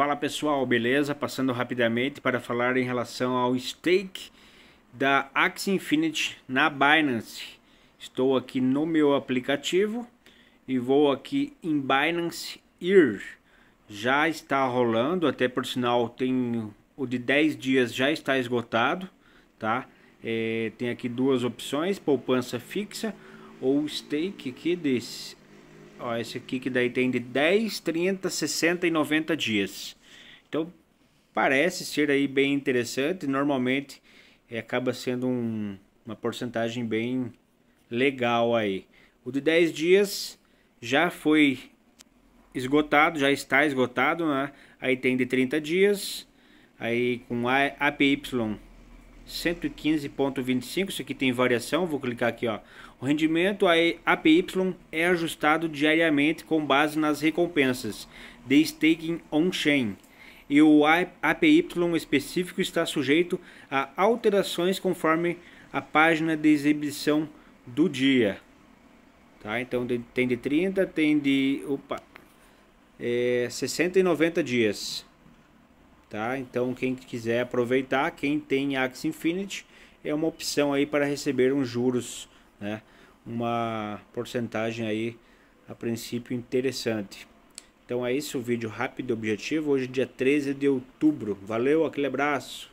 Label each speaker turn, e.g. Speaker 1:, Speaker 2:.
Speaker 1: Fala pessoal, beleza? Passando rapidamente para falar em relação ao stake da Axie Infinity na Binance. Estou aqui no meu aplicativo e vou aqui em Binance Ear. Já está rolando, até por sinal tem o de 10 dias já está esgotado, tá? É, tem aqui duas opções, poupança fixa ou stake aqui desse Ó, esse aqui que daí tem de 10, 30, 60 e 90 dias. Então, parece ser aí bem interessante. Normalmente, é, acaba sendo um, uma porcentagem bem legal aí. O de 10 dias já foi esgotado, já está esgotado, né? Aí tem de 30 dias, aí com APY 115.25, isso aqui tem variação, vou clicar aqui, ó. O rendimento APY é ajustado diariamente com base nas recompensas de staking on-chain. E o APY específico está sujeito a alterações conforme a página de exibição do dia. Tá? Então tem de 30, tem de opa, é, 60 e 90 dias tá? Então quem quiser aproveitar, quem tem Axie Infinity é uma opção aí para receber uns juros, né? Uma porcentagem aí a princípio interessante. Então é isso, o vídeo rápido e objetivo, hoje dia 13 de outubro. Valeu, aquele abraço.